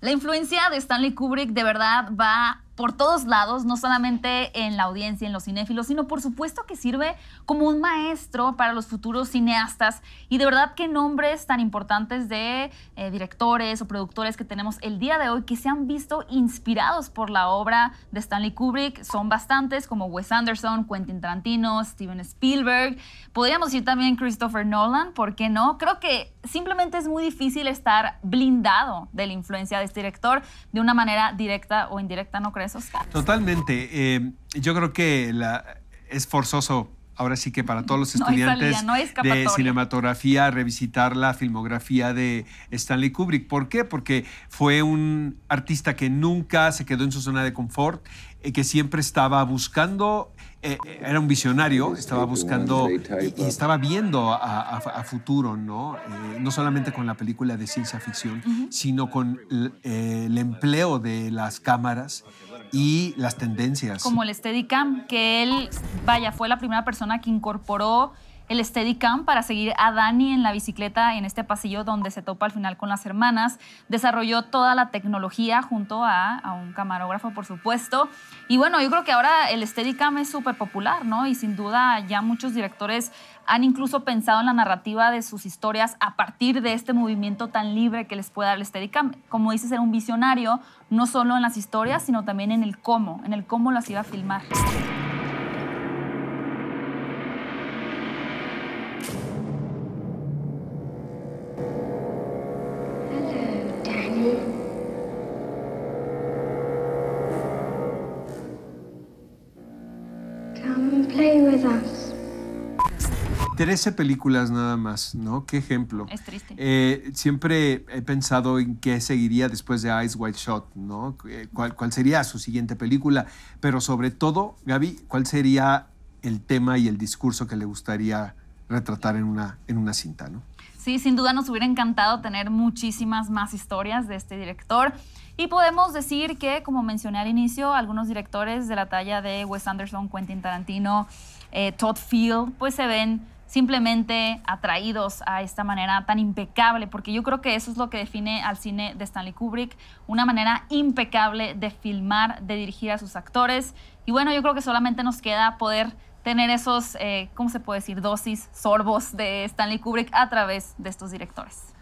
La influencia de Stanley Kubrick de verdad va por todos lados, no solamente en la audiencia, en los cinéfilos, sino por supuesto que sirve como un maestro para los futuros cineastas. Y de verdad que nombres tan importantes de eh, directores o productores que tenemos el día de hoy que se han visto inspirados por la obra de Stanley Kubrick son bastantes, como Wes Anderson, Quentin Tarantino, Steven Spielberg. Podríamos ir también Christopher Nolan, ¿por qué no? Creo que simplemente es muy difícil estar blindado de la influencia de este director de una manera directa o indirecta, ¿no crees? Totalmente. Eh, yo creo que la, es forzoso ahora sí que para todos los estudiantes de cinematografía revisitar la filmografía de Stanley Kubrick. ¿Por qué? Porque fue un artista que nunca se quedó en su zona de confort eh, que siempre estaba buscando, eh, eh, era un visionario, estaba buscando y, estaba viendo a, futuro, ¿no? no solamente con la película de ciencia ficción, sino con el, empleo de las cámaras y las tendencias. Como el Steadicam, que él, vaya, fue la primera persona que incorporó el Steadicam para seguir a Dani en la bicicleta en este pasillo donde se topa al final con las hermanas. Desarrolló toda la tecnología junto a, un camarógrafo, por supuesto. Y bueno, yo creo que ahora el Steadicam es súper popular, ¿no? Y sin duda ya muchos directores han incluso pensado en la narrativa de sus historias a partir de este movimiento tan libre que les puede dar el Steadicam. Como dices, era un visionario, no solo en las historias, sino también en el cómo, en el cómo las iba a filmar. 13 películas nada más, ¿no? Qué ejemplo. Es triste. Eh, siempre he pensado en qué seguiría después de Ice White Shot, ¿no? Eh, ¿Cuál, ¿Cuál sería su siguiente película? Pero sobre todo, Gaby, ¿cuál sería el tema y el discurso que le gustaría retratar en una, en una cinta, ¿no? Sí, sin duda nos hubiera encantado tener muchísimas más historias de este director. Y podemos decir que, como mencioné al inicio, algunos directores de la talla de Wes Anderson, Quentin Tarantino, eh, Todd Field, pues se ven simplemente atraídos a esta manera tan impecable, porque yo creo que eso es lo que define al cine de Stanley Kubrick, una manera impecable de filmar, de dirigir a sus actores. Y bueno, yo creo que solamente nos queda poder tener esos, eh, ¿cómo se puede decir?, dosis, sorbos de Stanley Kubrick a través de estos directores.